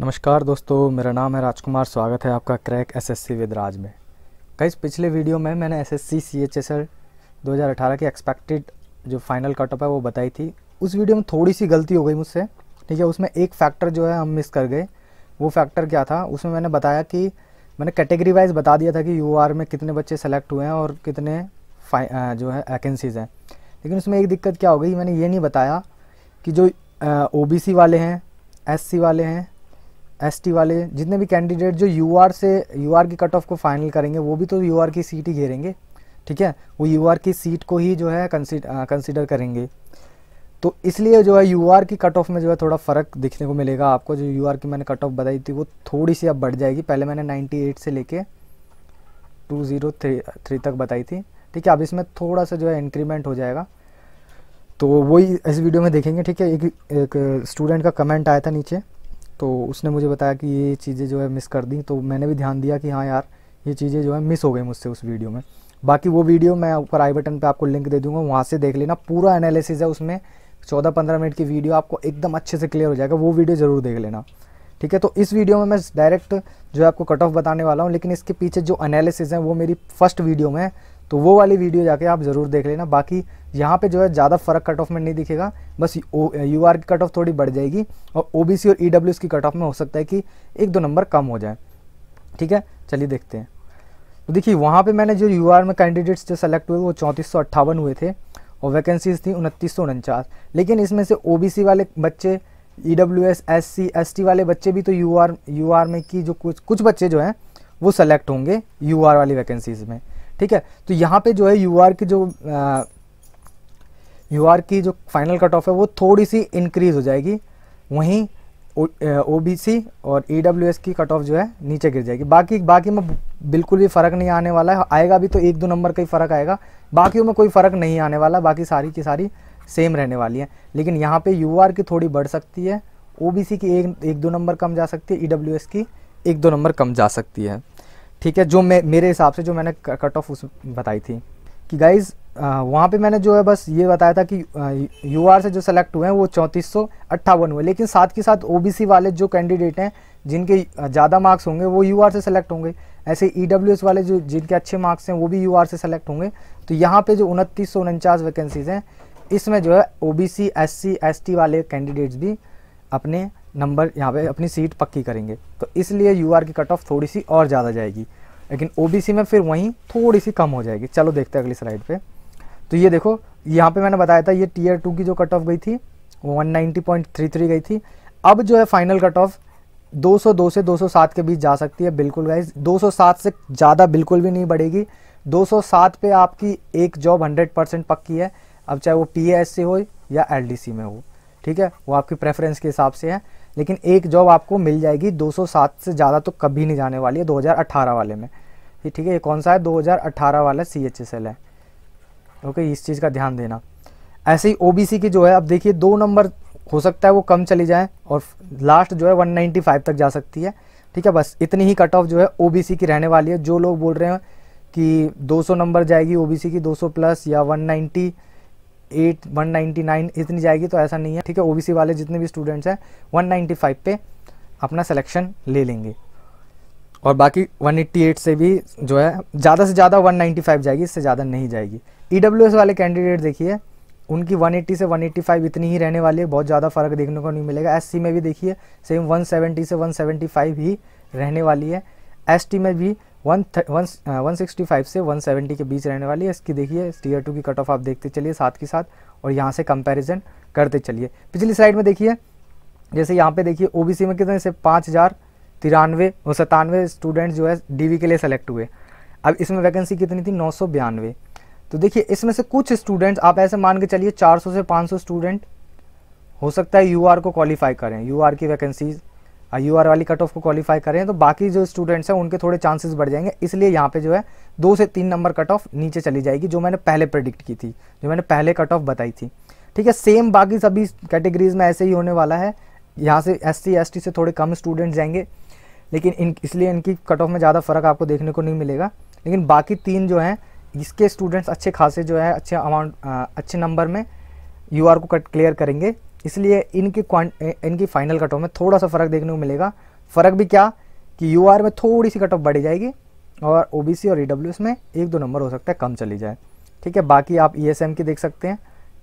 नमस्कार दोस्तों मेरा नाम है राजकुमार स्वागत है आपका क्रैक एसएससी विद राज में कई पिछले वीडियो में मैंने एसएससी सीएचएसएल 2018 की एक्सपेक्टेड जो फाइनल कटअप है वो बताई थी उस वीडियो में थोड़ी सी गलती हो गई मुझसे ठीक है उसमें एक फैक्टर जो है हम मिस कर गए वो फैक्टर क्या था उसमें मैंने बताया कि मैंने कैटेगरी वाइज बता दिया था कि यू में कितने बच्चे सेलेक्ट हुए हैं और कितने जो है वैकेंसीज़ हैं लेकिन उसमें एक दिक्कत क्या हो गई मैंने ये नहीं बताया कि जो ओ वाले हैं एस वाले हैं एसटी वाले जितने भी कैंडिडेट जो यूआर से यूआर की कट ऑफ को फाइनल करेंगे वो भी तो यूआर की सीट ही घेरेंगे ठीक है वो यूआर की सीट को ही जो है कंसिडर करेंगे तो इसलिए जो है यूआर की कट ऑफ में जो है थोड़ा फ़र्क दिखने को मिलेगा आपको जो यूआर की मैंने कट ऑफ बताई थी वो थोड़ी सी अब बढ़ जाएगी पहले मैंने 98 से लेके 203 तक बताई थी ठीक है अब इसमें थोड़ा सा जो है इंक्रीमेंट हो जाएगा तो वही इस वीडियो में देखेंगे ठीक है एक, एक स्टूडेंट का कमेंट आया था नीचे तो उसने मुझे बताया कि ये चीज़ें जो है मिस कर दी तो मैंने भी ध्यान दिया कि हाँ यार ये चीज़ें जो है मिस हो गई मुझसे उस वीडियो में बाकी वो वीडियो मैं ऊपर आई बटन पे आपको लिंक दे दूंगा वहाँ से देख लेना पूरा एनालिसिस है उसमें चौदह पंद्रह मिनट की वीडियो आपको एकदम अच्छे से क्लियर हो जाएगा वो वीडियो ज़रूर देख लेना ठीक है तो इस वीडियो में मैं डायरेक्ट जो है आपको कट ऑफ बताने वाला हूँ लेकिन इसके पीछे जो एनालिसिस है वो मेरी फर्स्ट वीडियो में है तो वो वाली वीडियो जाके आप ज़रूर देख लेना बाकी यहाँ पे जो है ज़्यादा फर्क कट ऑफ में नहीं दिखेगा बस यू आर की कट ऑफ थोड़ी बढ़ जाएगी और ओ बी सी और ई डब्ल्यू एस की कट ऑफ में हो सकता है कि एक दो नंबर कम हो जाए ठीक है चलिए देखते हैं तो देखिए वहाँ पे मैंने जो यू आर में कैंडिडेट्स जो सेलेक्ट हुए वो चौंतीस हुए थे और वैकेंसीज थी उनतीस लेकिन इसमें से ओ वाले बच्चे E W S S C S T वाले बच्चे भी तो यू आर यू आर में की जो कुछ कुछ बच्चे जो हैं वो सेलेक्ट होंगे यू आर वाली वैकेंसीज में ठीक है तो यहाँ पे जो है यू आर की जो यू की जो फाइनल कट ऑफ है वो थोड़ी सी इंक्रीज़ हो जाएगी वहीं ओ बी सी और ई डब्ल्यू एस की कट ऑफ जो है नीचे गिर जाएगी बाकी बाकी में बिल्कुल भी फ़र्क नहीं आने वाला है आएगा भी तो एक दो नंबर का ही फ़र्क आएगा बाकी में कोई फ़र्क नहीं आने वाला बाकी सारी की सारी सेम रहने वाली है लेकिन यहाँ पे यू की थोड़ी बढ़ सकती है ओ की एक एक दो नंबर कम जा सकती है ई e की एक दो नंबर कम जा सकती है ठीक है जो मैं मेरे हिसाब से जो मैंने कट ऑफ उस बताई थी कि गाइज़ वहाँ पे मैंने जो है बस ये बताया था कि यूआर से जो सेलेक्ट हुए हैं वो चौंतीस हुए लेकिन साथ के साथ ओबीसी वाले जो कैंडिडेट हैं जिनके ज़्यादा मार्क्स होंगे वो यूआर से सेलेक्ट होंगे ऐसे ई e वाले जो जिनके अच्छे मार्क्स हैं वो भी यू से सेलेक्ट होंगे तो यहाँ पर जो उनतीस वैकेंसीज़ हैं इसमें जो है O B C S C S T वाले कैंडिडेट्स भी अपने नंबर यहाँ पे अपनी सीट पक्की करेंगे तो इसलिए यू आर की कट ऑफ थोड़ी सी और ज़्यादा जाएगी लेकिन ओ बी सी में फिर वहीं थोड़ी सी कम हो जाएगी चलो देखते हैं अगली स्लाइड पर तो ये देखो यहाँ पे मैंने बताया था ये टीयर टू की जो कट ऑफ गई थी वो 190.33 गई थी अब जो है फाइनल कट ऑफ 202 से 207 के बीच जा सकती है बिल्कुल गाइज 207 से ज़्यादा बिल्कुल भी नहीं बढ़ेगी 207 पे आपकी एक जॉब 100 परसेंट पक्की है अब चाहे वो पी से हो या एल में हो ठीक है वो आपकी प्रेफरेंस के हिसाब से है लेकिन एक जॉब आपको मिल जाएगी 207 से ज़्यादा तो कभी नहीं जाने वाली है 2018 वाले में ठीक है ये कौन सा है दो वाला सी है ओके इस चीज़ का ध्यान देना ऐसे ही ओ की जो है अब देखिए दो नंबर हो सकता है वो कम चली जाए और लास्ट जो है 195 तक जा सकती है ठीक है बस इतनी ही कट ऑफ जो है ओ की रहने वाली है जो लोग बोल रहे हैं कि 200 नंबर जाएगी ओ की 200 प्लस या 198 199 इतनी जाएगी तो ऐसा नहीं है ठीक है ओ वाले जितने भी स्टूडेंट्स हैं 195 पे अपना सिलेक्शन ले लेंगे और बाकी 188 से भी जो है ज़्यादा से ज़्यादा 195 जाएगी इससे ज़्यादा नहीं जाएगी ई e वाले कैंडिडेट देखिए उनकी 180 से 185 इतनी ही रहने वाली है बहुत ज़्यादा फर्क देखने को नहीं मिलेगा एस में भी देखिए सेम 170 से 175 ही रहने वाली है एस में भी one one one sixty five से वन सेवेंटी के बीच रहने वाली है इसकी देखिए टीयर टू की कट ऑफ आप देखते चलिए साथ के साथ और यहाँ से कंपैरिजन करते चलिए पिछली स्लाइड में देखिए जैसे यहाँ पर देखिए ओ में कितने से पाँच हज़ार तिरानवे और सतानवे स्टूडेंट्स जो है डीवी के लिए सेलेक्ट हुए अब इसमें वैकेंसी कितनी थी नौ तो देखिए इसमें से कुछ स्टूडेंट्स आप ऐसे मान के चलिए 400 से 500 स्टूडेंट हो सकता है यूआर को क्वालिफाई करें यूआर की वैकेंसीज यूआर वाली कट ऑफ को क्वालिफाई करें तो बाकी जो स्टूडेंट्स हैं उनके थोड़े चांसेस बढ़ जाएंगे इसलिए यहाँ पे जो है दो से तीन नंबर कट ऑफ नीचे चली जाएगी जो मैंने पहले प्रडिक्ट की थी जो मैंने पहले कट ऑफ बताई थी ठीक है सेम बाकी सभी कैटेगरीज में ऐसे ही होने वाला है यहाँ से एस सी से थोड़े कम स्टूडेंट्स जाएंगे लेकिन इन इसलिए इनकी कट ऑफ में ज़्यादा फ़र्क आपको देखने को नहीं मिलेगा लेकिन बाकी तीन जो हैं इसके स्टूडेंट्स अच्छे खासे जो है अच्छे अमाउंट अच्छे नंबर में यू को कट क्लियर करेंगे इसलिए इनकी इनकी फाइनल कट ऑफ में थोड़ा सा फ़र्क देखने को मिलेगा फ़र्क भी क्या कि यू में थोड़ी सी कट ऑफ बढ़ी जाएगी और ओ और ई e में एक दो नंबर हो सकता है कम चली जाए ठीक है बाकी आप ई e की देख सकते हैं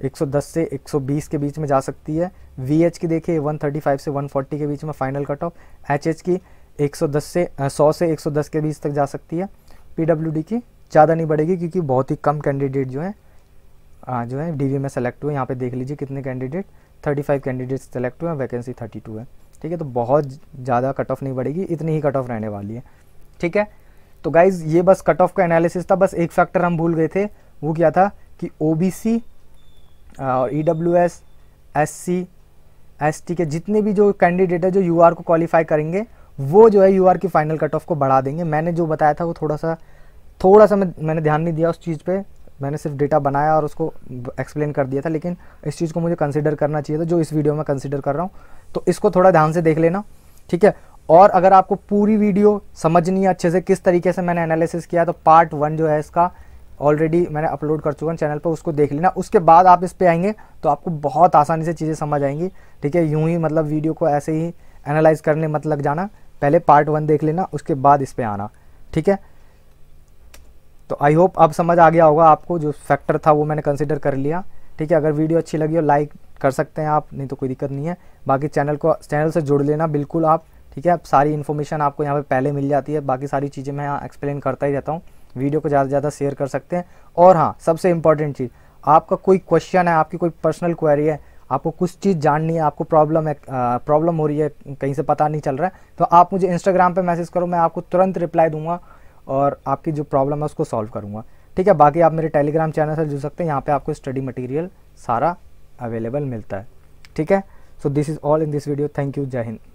110 से 120 के बीच में जा सकती है वी की देखिए 135 से 140 के बीच में फाइनल कट ऑफ एच की 110 से सौ से 110 के बीच तक जा सकती है पीडब्ल्यूडी की ज़्यादा नहीं बढ़ेगी क्योंकि बहुत ही कम कैंडिडेट जो हैं जो है डीवी में सेलेक्ट हुए यहाँ पे देख लीजिए कितने कैंडिडेट 35 कैंडिडेट सेलेक्ट हुए हैं वैकेंसी 32 है ठीक है तो बहुत ज़्यादा कट ऑफ नहीं बढ़ेगी इतनी ही कट ऑफ रहने वाली है ठीक है तो गाइज ये बस कट ऑफ का एनालिसिस था बस एक फैक्टर हम भूल गए थे वो क्या था कि ओ और E W S S C S T के जितने भी जो कैंडिडेट है जो यू आर को क्वालिफाई करेंगे वो जो है यू की फाइनल कट ऑफ को बढ़ा देंगे मैंने जो बताया था वो थोड़ा सा थोड़ा सा मैं मैंने ध्यान नहीं दिया उस चीज़ पे मैंने सिर्फ डेटा बनाया और उसको एक्सप्लेन कर दिया था लेकिन इस चीज़ को मुझे कंसिडर करना चाहिए था जो इस वीडियो में कंसिडर कर रहा हूँ तो इसको थोड़ा ध्यान से देख लेना ठीक है और अगर आपको पूरी वीडियो समझनी है अच्छे से किस तरीके से मैंने एनालिसिस किया तो पार्ट वन जो है इसका ऑलरेडी मैंने अपलोड कर चुका चैनल पर उसको देख लेना उसके बाद आप इस पर आएंगे तो आपको बहुत आसानी से चीज़ें समझ आएंगी ठीक है यूँ ही मतलब वीडियो को ऐसे ही एनालाइज करने मत लग जाना पहले पार्ट वन देख लेना उसके बाद इस पर आना ठीक है तो आई होप अब समझ आ गया होगा आपको जो फैक्टर था वो मैंने कंसिडर कर लिया ठीक है अगर वीडियो अच्छी लगी हो लाइक कर सकते हैं आप नहीं तो कोई दिक्कत नहीं है बाकी चैनल को चैनल से जुड़ लेना बिल्कुल आप ठीक है आप सारी इन्फॉर्मेशन आपको यहाँ पे पहले मिल जाती है बाकी सारी चीज़ें मैं यहाँ एक्सप्लेन करता ही रहता हूँ वीडियो को ज़्यादा से ज़्यादा शेयर कर सकते हैं और हाँ सबसे इंपॉर्टेंट चीज़ आपका कोई क्वेश्चन है आपकी कोई पर्सनल क्वेरी है आपको कुछ चीज़ जाननी है आपको प्रॉब्लम है प्रॉब्लम हो रही है कहीं से पता नहीं चल रहा है तो आप मुझे इंस्टाग्राम पे मैसेज करो मैं आपको तुरंत रिप्लाई दूंगा और आपकी जो प्रॉब्लम है उसको सॉल्व करूँगा ठीक है बाकी आप मेरे टेलीग्राम चैनल से जुड़ सकते हैं यहाँ पर आपको स्टडी मटीरियल सारा अवेलेबल मिलता है ठीक है so this is all in this video thank you Jai Hind